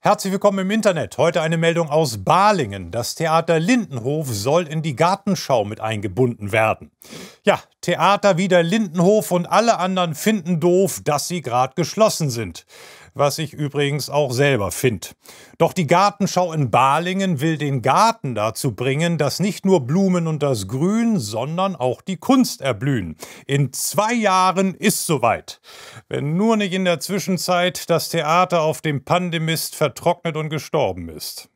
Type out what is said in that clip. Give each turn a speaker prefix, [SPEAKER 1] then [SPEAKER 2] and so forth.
[SPEAKER 1] Herzlich willkommen im Internet. Heute eine Meldung aus Balingen. Das Theater Lindenhof soll in die Gartenschau mit eingebunden werden. Ja, Theater wie der Lindenhof und alle anderen finden doof, dass sie gerade geschlossen sind was ich übrigens auch selber finde. Doch die Gartenschau in Balingen will den Garten dazu bringen, dass nicht nur Blumen und das Grün, sondern auch die Kunst erblühen. In zwei Jahren ist soweit. Wenn nur nicht in der Zwischenzeit das Theater auf dem Pandemist vertrocknet und gestorben ist.